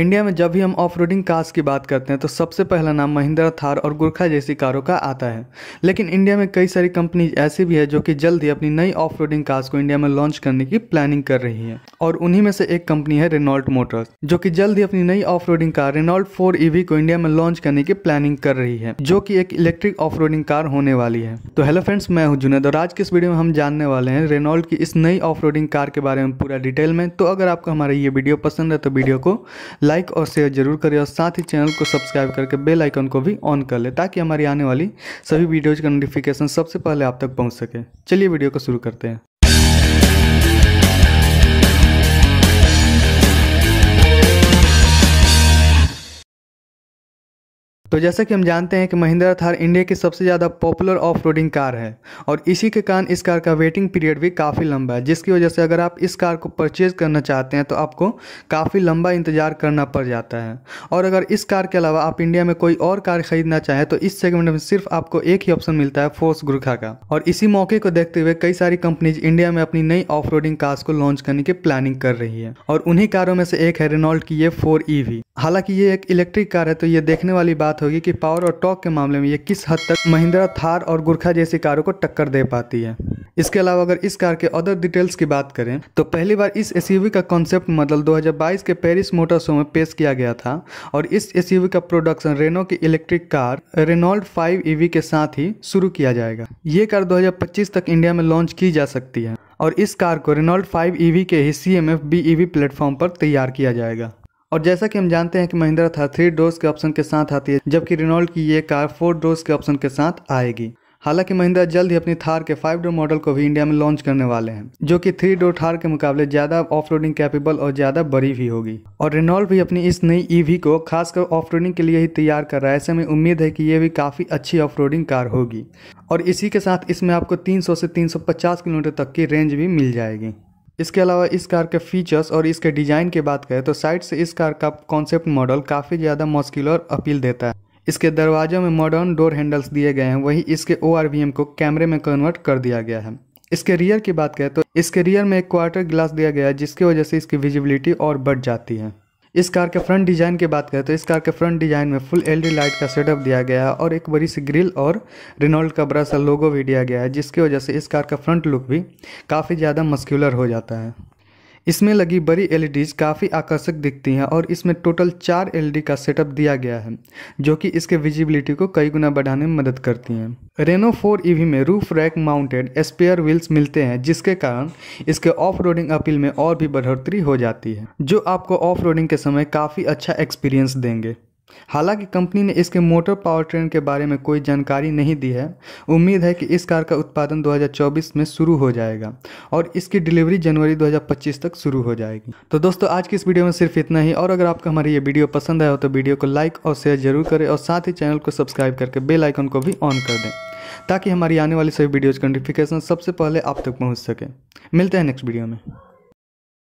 India में जब भी हम ऑफ रोडिंग कार्स की बात करते हैं तो सबसे पहला नाम महिंद्रा थार और गुरखा जैसी कारों का आता है लेकिन इंडिया में कई सारी कंपनीज ऐसी भी है जो कि जल्द ही अपनी नई ऑफ रोडिंग कार्स को इंडिया में लॉन्च करने की प्लानिंग कर रही है और उन्हीं में से एक कंपनी है रेनॉल्ट मोटर्स जो कि जल्द ही अपनी नई off roading car Renault four EV को इंडिया में लॉन्च करने की प्लानिंग कर रही है जो की एक इलेक्ट्रिक ऑफ रोडिंग कार होने वाली है तो हेलो फ्रेंड्स मैं हूं जुनेद और आज के इस वीडियो में हम जानने वाले हैं रेनॉल्ट की इस नई ऑफ रोडिंग कार के बारे में पूरा डिटेल में तो अगर आपको हमारा ये वीडियो पसंद है तो वीडियो को लाइक और शेयर जरूर करें और साथ ही चैनल को सब्सक्राइब करके बेल आइकन को भी ऑन कर लें ताकि हमारी आने वाली सभी वीडियोज़ का नोटिफिकेशन सबसे पहले आप तक पहुँच सके चलिए वीडियो को शुरू करते हैं तो जैसा कि हम जानते हैं कि महिंद्रा थार इंडिया की सबसे ज़्यादा पॉपुलर ऑफ रोडिंग कार है और इसी के कारण इस कार का वेटिंग पीरियड भी काफ़ी लंबा है जिसकी वजह से अगर आप इस कार को परचेज करना चाहते हैं तो आपको काफ़ी लंबा इंतजार करना पड़ जाता है और अगर इस कार के अलावा आप इंडिया में कोई और कार खरीदना चाहें तो इस सेगमेंट में सिर्फ आपको एक ही ऑप्शन मिलता है फोर्स गुरखा का और इसी मौके को देखते हुए कई सारी कंपनीज इंडिया में अपनी नई ऑफ रोडिंग कार्स को लॉन्च करने की प्लानिंग कर रही है और उन्हीं कारों में से एक है रेनॉल्ट की ये फोर ई e हालांकि ये एक इलेक्ट्रिक कार है तो ये देखने वाली बात होगी कि पावर और टॉक के मामले में ये किस हद तक महिंद्रा थार और गुरखा जैसी कारों को टक्कर दे पाती है इसके अलावा अगर इस कार के अदर डिटेल्स की बात करें तो पहली बार इस एस का कॉन्सेप्ट मॉडल 2022 के पेरिस मोटर शो में पेश किया गया था और इस एस का प्रोडक्शन रेनो की electric car Renault five EV के साथ ही शुरू किया जाएगा ये कार दो तक इंडिया में लॉन्च की जा सकती है और इस कार को रेनोल्ड फाइव ईवी के ही C M F B E platform पर तैयार किया जाएगा और जैसा कि हम जानते हैं कि महिंद्रा था थ्री डोर्स के ऑप्शन के साथ आती है जबकि रिनोल्ड की ये कार फोर डोर्स के ऑप्शन के साथ आएगी हालांकि महिंद्रा जल्द ही अपनी थार के फाइव डोर मॉडल को भी इंडिया में लॉन्च करने वाले हैं जो कि थ्री डोर थार के मुकाबले ज़्यादा ऑफ रोडिंग कैपेबल और ज़्यादा बड़ी भी होगी और रेनॉल्ड भी अपनी इस नई ईवी e को खासकर ऑफ रोडिंग के लिए ही तैयार कर रहा है ऐसे में उम्मीद है कि ये भी काफ़ी अच्छी ऑफ रोडिंग कार होगी और इसी के साथ इसमें आपको तीन से तीन किलोमीटर तक की रेंज भी मिल जाएगी इसके अलावा इस कार के फीचर्स और इसके डिज़ाइन की बात करें तो साइड से इस कार का कॉन्सेप्ट मॉडल काफ़ी ज़्यादा मस्कुलर अपील देता है इसके दरवाजों में मॉडर्न डोर हैंडल्स दिए गए हैं वहीं इसके ओ को कैमरे में कन्वर्ट कर दिया गया है इसके रियर की बात करें तो इसके रियर में एक क्वार्टर ग्लास दिया गया है जिसकी वजह से इसकी विजिबिलिटी और बढ़ जाती है इस कार के फ्रंट डिज़ाइन की बात करें तो इस कार के फ्रंट डिज़ाइन में फुल एलईडी लाइट का सेटअप दिया गया है और एक बड़ी सी ग्रिल और रिनोल्ड का बड़ा सा लोगो भी दिया गया है जिसकी वजह से इस कार का फ्रंट लुक भी काफ़ी ज़्यादा मस्क्यूलर हो जाता है इसमें लगी बड़ी एल e काफ़ी आकर्षक दिखती हैं और इसमें टोटल चार एल e का सेटअप दिया गया है जो कि इसके विजिबिलिटी को कई गुना बढ़ाने में मदद करती हैं रेनो फोर ई में roof rack mounted spare wheels मिलते हैं जिसके कारण इसके ऑफ रोडिंग अपील में और भी बढ़ोतरी हो जाती है जो आपको ऑफ रोडिंग के समय काफ़ी अच्छा एक्सपीरियंस देंगे हालांकि कंपनी ने इसके मोटर पावर ट्रेन के बारे में कोई जानकारी नहीं दी है उम्मीद है कि इस कार का उत्पादन 2024 में शुरू हो जाएगा और इसकी डिलीवरी जनवरी 2025 तक शुरू हो जाएगी तो दोस्तों आज की इस वीडियो में सिर्फ इतना ही और अगर आपको हमारी ये वीडियो पसंद आया हो तो वीडियो को लाइक और शेयर जरूर करें और साथ ही चैनल को सब्सक्राइब करके बेलाइकन को भी ऑन कर दें ताकि हमारी आने वाली सभी वीडियोज़ का नोटिफिकेशन सबसे पहले आप तक पहुँच सके मिलते हैं नेक्स्ट वीडियो में